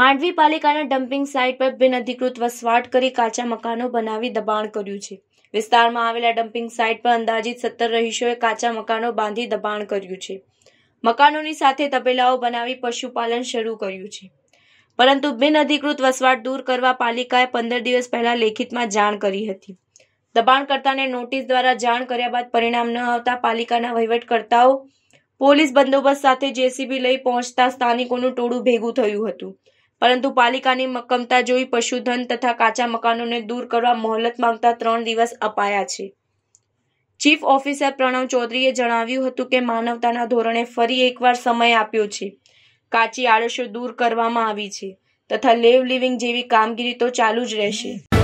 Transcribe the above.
માંડવી પાલિકાના dumping site પર બિનઅધિકૃત વસવાટ કરી કાચા મકાનો બનાવી દબાણ કર્યું છે વિસ્તારમાં આવેલા ડમ્પિંગ સાઇટ પર અંદાજિત સત્તર રહીશોએ કાચા મકાનો બાંધી દબાણ કર્યું છે મકાનોની સાથે તબેલાઓ બનાવી પશુપાલન શરૂ કર્યું છે પરંતુ બિનઅધિકૃત વસવાટ દૂર કરવા પાલિકાએ પંદર દિવસ પહેલા લેખિતમાં જાણ કરી હતી દબાણકર્તાને નોટિસ દ્વારા જાણ કર્યા બાદ પરિણામ ન આવતા પાલિકાના વહીવટકર્તાઓ પોલીસ બંદોબસ્ત સાથે જેસીબી લઈ પહોંચતા સ્થાનિકોનું ટોળું ભેગું થયું હતું પરંતુ પાલિકાની મક્કમતા જોઈ પશુધન તથા કાચા મકાનોને દૂર કરવા મોહલત માંગતા ત્રણ દિવસ અપાયા છે ચીફ ઓફિસર પ્રણવ ચૌધરીએ જણાવ્યું હતું કે માનવતાના ધોરણે ફરી એકવાર સમય આપ્યો છે કાચી આળસો દૂર કરવામાં આવી છે તથા લેવ લિવિંગ જેવી કામગીરી તો ચાલુ જ રહેશે